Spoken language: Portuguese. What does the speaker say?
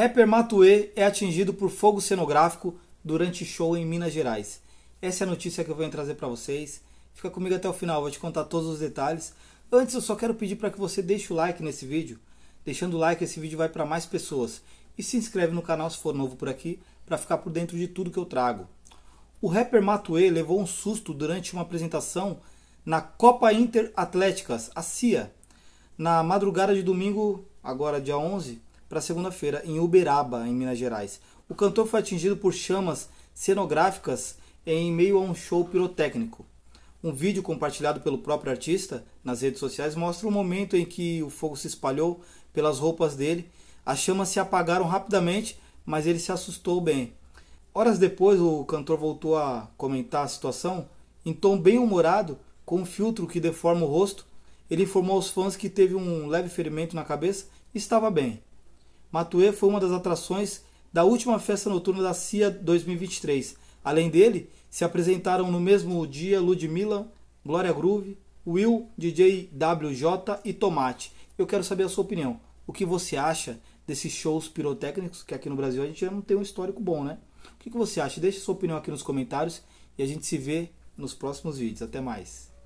Rapper Matue é atingido por fogo cenográfico durante show em Minas Gerais. Essa é a notícia que eu venho trazer para vocês. Fica comigo até o final, vou te contar todos os detalhes. Antes eu só quero pedir para que você deixe o like nesse vídeo. Deixando o like esse vídeo vai para mais pessoas. E se inscreve no canal se for novo por aqui, para ficar por dentro de tudo que eu trago. O rapper Matue levou um susto durante uma apresentação na Copa Inter Atléticas, a CIA. Na madrugada de domingo, agora dia 11, para segunda-feira em Uberaba, em Minas Gerais. O cantor foi atingido por chamas cenográficas em meio a um show pirotécnico. Um vídeo compartilhado pelo próprio artista nas redes sociais mostra o momento em que o fogo se espalhou pelas roupas dele. As chamas se apagaram rapidamente, mas ele se assustou bem. Horas depois, o cantor voltou a comentar a situação em tom bem humorado, com um filtro que deforma o rosto. Ele informou aos fãs que teve um leve ferimento na cabeça e estava bem. Matue foi uma das atrações da última festa noturna da CIA 2023. Além dele, se apresentaram no mesmo dia Ludmilla, Glória Groove, Will, DJ WJ e Tomate. Eu quero saber a sua opinião. O que você acha desses shows pirotécnicos, que aqui no Brasil a gente já não tem um histórico bom, né? O que você acha? Deixe sua opinião aqui nos comentários e a gente se vê nos próximos vídeos. Até mais!